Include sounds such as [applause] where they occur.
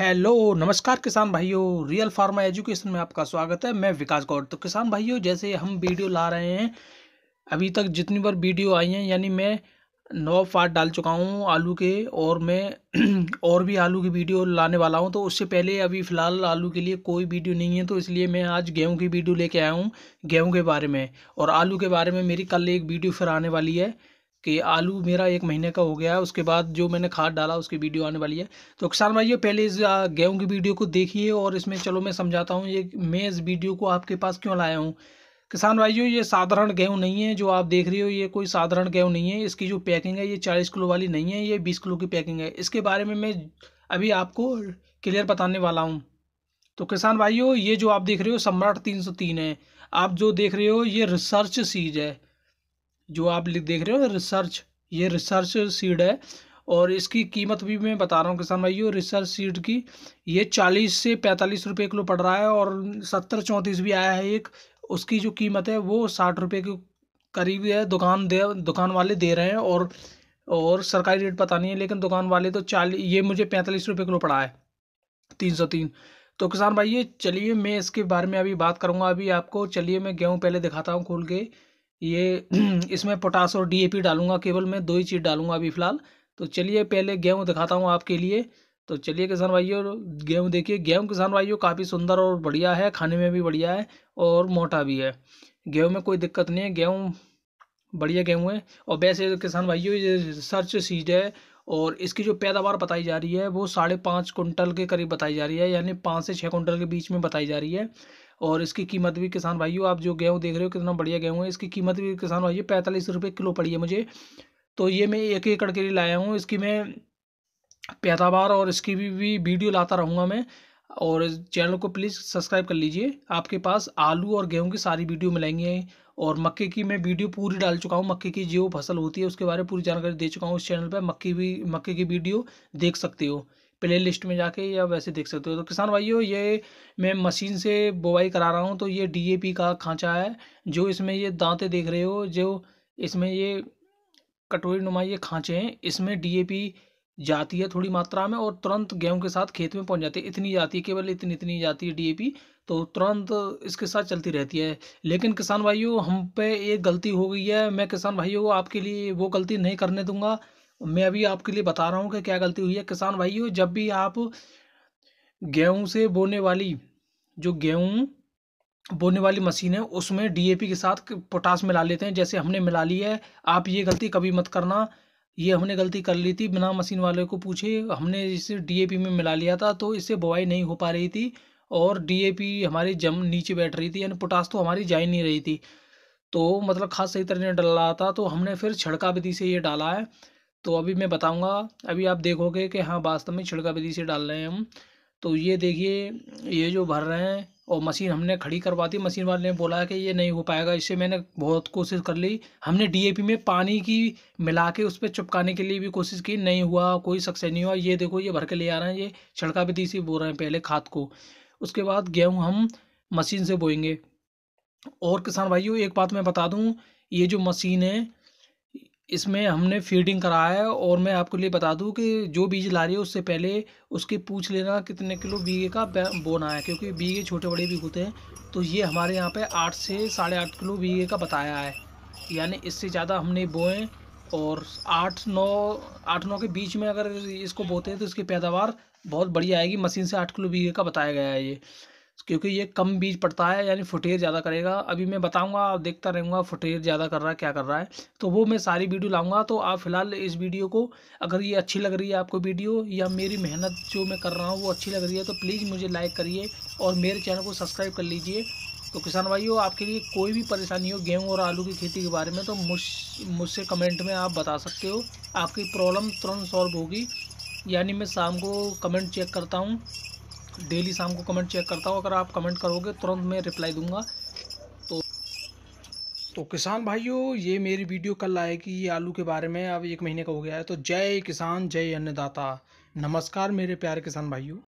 hello नमस्कार किसान भाइयों रियल फार्मा एजुकेशन में आपका स्वागत है मैं विकास गौर तो किसान भाइयों जैसे हम वीडियो ला रहे हैं अभी तक जितनी बार वीडियो आई हैं यानी मैं नौ पार्ट डाल चुका हूँ आलू के और मैं [clears throat] और भी आलू की वीडियो लाने वाला हूँ तो उससे पहले अभी फ़िलहाल आलू के लिए कोई वीडियो नहीं है तो इसलिए मैं आज गेहूँ की वीडियो लेके आया हूँ गेहूँ के बारे में और आलू के बारे में मेरी कल एक वीडियो फिर आने वाली है कि आलू मेरा एक महीने का हो गया है उसके बाद जो मैंने खाद डाला उसकी वीडियो आने वाली है तो किसान भाइयों पहले इस गेहूँ की वीडियो को देखिए और इसमें चलो मैं समझाता हूँ ये मैं इस वीडियो को आपके पास क्यों लाया हूँ किसान भाइयों ये साधारण गेहूँ नहीं है जो आप देख रहे हो ये कोई साधारण गेहूँ नहीं है इसकी जो पैकिंग है ये चालीस किलो वाली नहीं है ये बीस किलो की पैकिंग है इसके बारे में मैं अभी आपको क्लियर बताने वाला हूँ तो किसान भाइयों ये जो आप देख रहे हो सम्राट तीन सौ तीन है आप जो देख रहे हो ये रिसर्च सीज है जो आप देख रहे हो रिसर्च ये रिसर्च सीड है और इसकी कीमत भी मैं बता रहा हूँ किसान भाइयों रिसर्च सीड की ये चालीस से पैंतालीस रुपये किलो पड़ रहा है और सत्तर चौंतीस भी आया है एक उसकी जो कीमत है वो साठ रुपये के करीब है दुकान दे दुकान वाले दे रहे हैं और और सरकारी रेट पता नहीं है लेकिन दुकान वाले तो चालीस ये मुझे पैंतालीस रुपये किलो पड़ा है तीन सौ तीन तो किसान भाई ये चलिए मैं इसके बारे में अभी बात करूँगा अभी आपको चलिए मैं गेहूँ पहले दिखाता हूँ खोल के ये [clears throat] इसमें पोटास और पी डालूंगा केवल मैं दो ही चीज़ डालूंगा अभी फ़िलहाल तो चलिए पहले गेहूँ दिखाता हूँ आपके लिए तो चलिए किसान भाइयों गेहूँ देखिए गेहूँ किसान भाइयों काफ़ी सुंदर और बढ़िया है खाने में भी बढ़िया है और मोटा भी है गेहूँ में कोई दिक्कत नहीं है गेहूँ बढ़िया गेहूँ है और वैसे किसान भाइयों ये सर्च सीड है और इसकी जो पैदावार बताई जा रही है वो साढ़े पाँच कुंटल के करीब बताई जा रही है यानी पाँच से छः कुंटल के बीच में बताई जा रही है और इसकी कीमत भी किसान भाइयों आप जो गेहूँ देख रहे हो कितना बढ़िया गेहूँ है इसकी कीमत भी किसान भाइयों पैंतालीस रुपये किलो पड़ी है मुझे तो ये मैं एक एकड़ के लिए लाया हूँ इसकी मैं पैदावार और इसकी भी, भी वीडियो लाता रहूँगा मैं और चैनल को प्लीज़ सब्सक्राइब कर लीजिए आपके पास आलू और गेहूँ की सारी वीडियो मिलेंगी और मक्के की मैं वीडियो पूरी डाल चुका हूँ मक्के की जो फसल होती है उसके बारे में पूरी जानकारी दे चुका हूँ इस चैनल पर मक्के भी मक्के की वीडियो देख सकते हो प्ले लिस्ट में जाके या वैसे देख सकते हो तो किसान भाइयों ये मैं मशीन से बुवाई करा रहा हूँ तो ये डी का खांचा है जो इसमें ये दांते देख रहे हो जो इसमें ये कटोरी नुमा ये खांचे हैं इसमें डी जाती है थोड़ी मात्रा में और तुरंत गेहूं के साथ खेत में पहुंच जाती है इतनी जाती है केवल इतनी इतनी जाती है डीएपी तो तुरंत इसके साथ चलती रहती है लेकिन किसान भाइयों हम पे एक गलती हो गई है मैं किसान भाइयों को आपके लिए वो गलती नहीं करने दूंगा मैं अभी आपके लिए बता रहा हूँ कि क्या गलती हुई है किसान भाइयों जब भी आप गेहूँ से बोने वाली जो गेहूँ बोने वाली मशीन है उसमें डी के साथ पोटास मिला लेते हैं जैसे हमने मिला ली है आप ये गलती कभी मत करना ये हमने गलती कर ली थी बिना मशीन वाले को पूछे हमने इसे डी में मिला लिया था तो इससे बुआई नहीं हो पा रही थी और डी हमारी जम नीचे बैठ रही थी यानी पोटास तो हमारी जा ही नहीं रही थी तो मतलब खास सही तरह डल रहा था तो हमने फिर छड़का विधि से ये डाला है तो अभी मैं बताऊंगा अभी आप देखोगे कि हाँ वास्तव में छिड़का विधि से डाल रहे हैं हम तो ये देखिए ये जो भर रहे हैं और मशीन हमने खड़ी करवा दी मशीन वाले ने बोला कि ये नहीं हो पाएगा इससे मैंने बहुत कोशिश कर ली हमने डीएपी में पानी की मिला के उस पर चिपकाने के लिए भी कोशिश की नहीं हुआ कोई सक्सेस नहीं हुआ ये देखो ये भर के ले आ रहे हैं ये छिड़का विधि से बो रहे हैं पहले खाद को उसके बाद गेहूँ हम मशीन से बोएंगे और किसान भाइयों एक बात मैं बता दूँ ये जो मशीन है इसमें हमने फीडिंग कराया है और मैं आपके लिए बता दूं कि जो बीज ला रही है उससे पहले उसके पूछ लेना कितने किलो बीगे का बोना है क्योंकि बीगे छोटे बड़े भी होते हैं तो ये हमारे यहाँ पे आठ से साढ़े आठ किलो बीगे का बताया है यानी इससे ज़्यादा हमने बोए और आठ नौ आठ नौ के बीच में अगर इसको बोते हैं तो इसकी पैदावार बहुत बढ़िया आएगी मशीन से आठ किलो बीगे का बताया गया है ये क्योंकि ये कम बीज पड़ता है यानी फुटेर ज़्यादा करेगा अभी मैं बताऊंगा आप देखता रहूँगा फुटेर ज़्यादा कर रहा है क्या कर रहा है तो वो मैं सारी वीडियो लाऊंगा तो आप फिलहाल इस वीडियो को अगर ये अच्छी लग रही है आपको वीडियो या मेरी मेहनत जो मैं कर रहा हूँ वो अच्छी लग रही है तो प्लीज़ मुझे लाइक करिए और मेरे चैनल को सब्सक्राइब कर लीजिए तो किसान भाइयों आपके लिए कोई भी परेशानी हो गेहूँ और आलू की खेती के बारे में तो मुझ मुझसे कमेंट में आप बता सकते हो आपकी प्रॉब्लम तुरंत सॉल्व होगी यानी मैं शाम को कमेंट चेक करता हूँ डेली शाम को कमेंट चेक करता हूँ अगर आप कमेंट करोगे तुरंत मैं रिप्लाई दूंगा तो तो किसान भाइयों ये मेरी वीडियो कल आएगी ये आलू के बारे में अब एक महीने का हो गया है तो जय किसान जय अन्नदाता नमस्कार मेरे प्यारे किसान भाइयों